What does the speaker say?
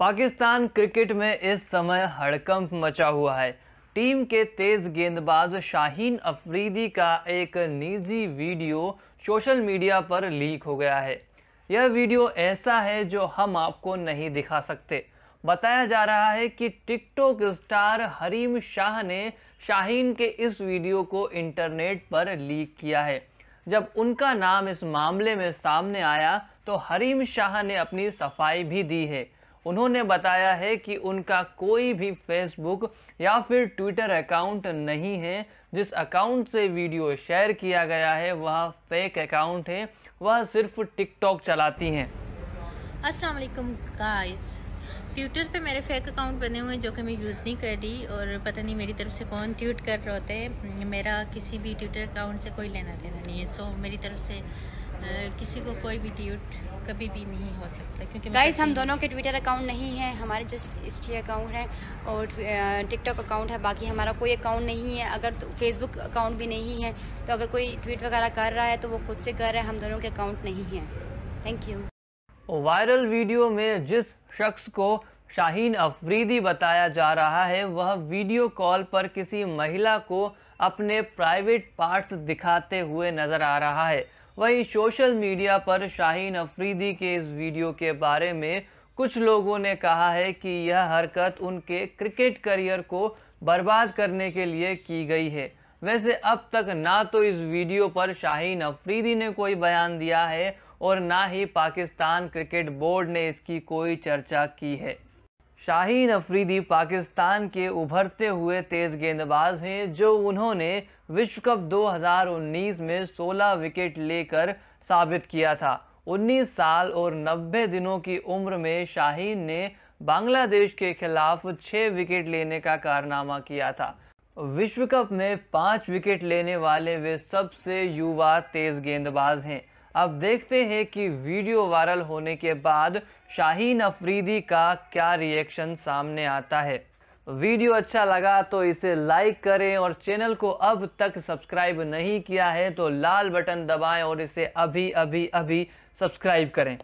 Pakistan cricket में इस समय हड़कंप मचा हुआ है टीम के तेज गेंदबाज शाहीन अफरीदी का एक निजी वीडियो सोशल मीडिया पर लीक हो गया है यह वीडियो ऐसा है जो हम आपको नहीं दिखा सकते बताया जा रहा है कि टिकटॉक स्टार हरीम शाह ने शाहीन के इस वीडियो को इंटरनेट पर लीक किया है जब उनका नाम इस मामले में सामने आया तो हरीम शाह ने अपनी सफाई भी दी है उन्होंने बताया है कि उनका कोई भी फेसबुक या फिर ट्विटर अकाउंट नहीं है जिस अकाउंट से वीडियो शेयर किया गया है वह फेक अकाउंट है वह सिर्फ टिकटॉक चलाती हैं अस्सलाम वालेकुम गाइस ट्विटर पे मेरे फेक अकाउंट बने हुए हैं जो कि मैं यूज़ नहीं कर रही और पता नहीं मेरी तरफ से कौन ट्वीट कर रहे होते हैं मेरा किसी भी ट्विटर अकाउंट से कोई लेना देना नहीं है सो मेरी तरफ से किसी को कोई भी ड्यूट कभी भी नहीं हो सकता क्योंकि गाइस हम दोनों के ट्विटर अकाउंट नहीं है हमारे जस्ट इंस्टी अकाउंट है और टिकटॉक अकाउंट है बाकी हमारा कोई अकाउंट नहीं है अगर तो फेसबुक अकाउंट भी नहीं है तो अगर कोई ट्वीट वगैरह कर रहा है तो वो खुद से कर रहा है हम दोनों के अकाउंट नहीं है थैंक यू वायरल वीडियो में जिस शख्स को शाहीन अफरीदी बताया जा रहा है वह वीडियो कॉल पर किसी महिला को अपने प्राइवेट पार्ट्स दिखाते हुए नजर आ रहा है वहीं सोशल मीडिया पर शाहीन अफरीदी के इस वीडियो के बारे में कुछ लोगों ने कहा है कि यह हरकत उनके क्रिकेट करियर को बर्बाद करने के लिए की गई है वैसे अब तक ना तो इस वीडियो पर शाहीन अफरीदी ने कोई बयान दिया है और ना ही पाकिस्तान क्रिकेट बोर्ड ने इसकी कोई चर्चा की है शाहीन अफरीदी पाकिस्तान के उभरते हुए तेज़ गेंदबाज हैं जो उन्होंने विश्व कप 2019 में 16 विकेट लेकर साबित किया था 19 साल और 90 दिनों की उम्र में शाहीन ने बांग्लादेश के खिलाफ 6 विकेट लेने का कारनामा किया था विश्व कप में 5 विकेट लेने वाले वे सबसे युवा तेज़ गेंदबाज हैं अब देखते हैं कि वीडियो वायरल होने के बाद शाहीन अफरीदी का क्या रिएक्शन सामने आता है वीडियो अच्छा लगा तो इसे लाइक करें और चैनल को अब तक सब्सक्राइब नहीं किया है तो लाल बटन दबाएं और इसे अभी अभी अभी सब्सक्राइब करें